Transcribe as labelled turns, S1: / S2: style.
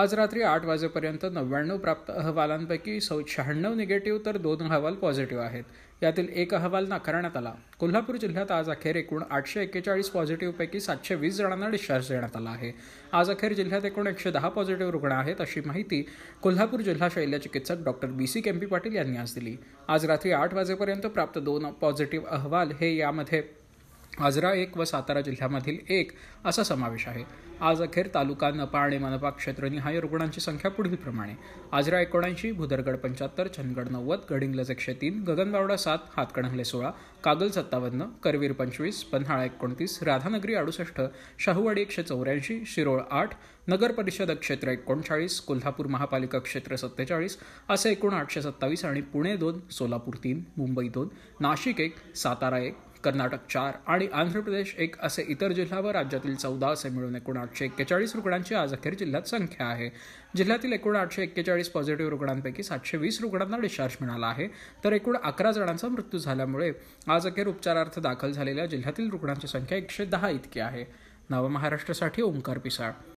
S1: आज रात्री आठ वाजेपर्यंत नव्याण्णव प्राप्त अहवालांपैकी सौ शहाण्णव निगेटिव्ह तर दोन अहवाल पॉझिटिव्ह आहेत यातील एक अहवाल नाकारण्यात आला कोल्हापूर जिल्ह्यात आज अखेर एकूण आठशे एक्केचाळीस पॉझिटिव्हपैकी सातशे वीस जणांना डिस्चार्ज देण्यात आला आहे आज अखेर जिल्ह्यात एकूण एकशे दहा पॉझिटिव्ह रुग्ण आहेत अशी माहिती कोल्हापूर जिल्हा शैल्य चिकित्सक doctor B C Kempi Patil यांनी आज दिली आज रात्री आठ वाजेपर्यंत प्राप्त दोन पॉझिटिव्ह अहवाल हे यामध्ये आजरा एक व सातारा जिल्ह्यामधील एक असा समावेश आहे आज अखेर तालुका नपा आणि मनपा क्षेत्रनिहाय रुग्णांची संख्या पुढीलप्रमाणे आजरा एकोणऐंशी भुदरगड पंच्याहत्तर चंदगड नव्वद गडिंगलज एकशे तीन गगनबावडा सात हातकणंगले सोळा कागल सत्तावन्न करवीर पंचवीस पन्हाळा एकोणतीस राधानगरी अडुसष्ट शाहूवाडी एकशे चौऱ्याऐंशी शिरोळ आठ नगर परिषद क्षेत्र एकोणचाळीस कोल्हापूर महापालिका क्षेत्र सत्तेचाळीस असे एकूण आठशे सत्तावीस आणि पुणे दोन सोलापूर तीन मुंबई दोन नाशिक एक सातारा एक कर्नाटक चार आणि आंध्र प्रदेश एक असे इतर जिल्हा व राज्यातील चौदा असे मिळून एकूण आठशे एक्केचाळीस रुग्णांची आज अखेर जिल्ह्यात संख्या आहे जिल्ह्यातील एकूण आठशे एक्केचाळीस पॉझिटिव्ह रुग्णांपैकी सातशे वीस रुग्णांना डिस्चार्ज मिळाला आहे तर एकूण अकरा जणांचा मृत्यू झाल्यामुळे आज अखेर उपचारार्थ दाखल झालेल्या जिल्ह्यातील रुग्णांची संख्या एकशे दहा इतकी आहे नव महाराष्ट्रासाठी ओंकार पिसाळ